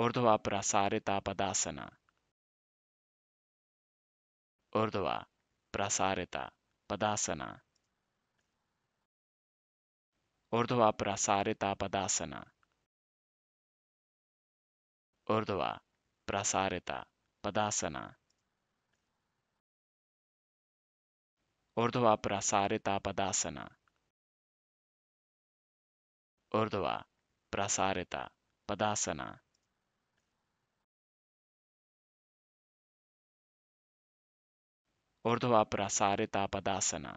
ऊर्ध्वा प्रसारिता पदासना ऊर्ध्वा प्रसारिता पदासना ऊर्ध्वा प्रसारिता पदासना ऊर्ध्वा प्रसारिता पदासना ऊर्ध्वा प्रसारिता पदासना ऊर्ध्वा प्रसारिता पदासना ऊर्ध्वापरा सारितापदासना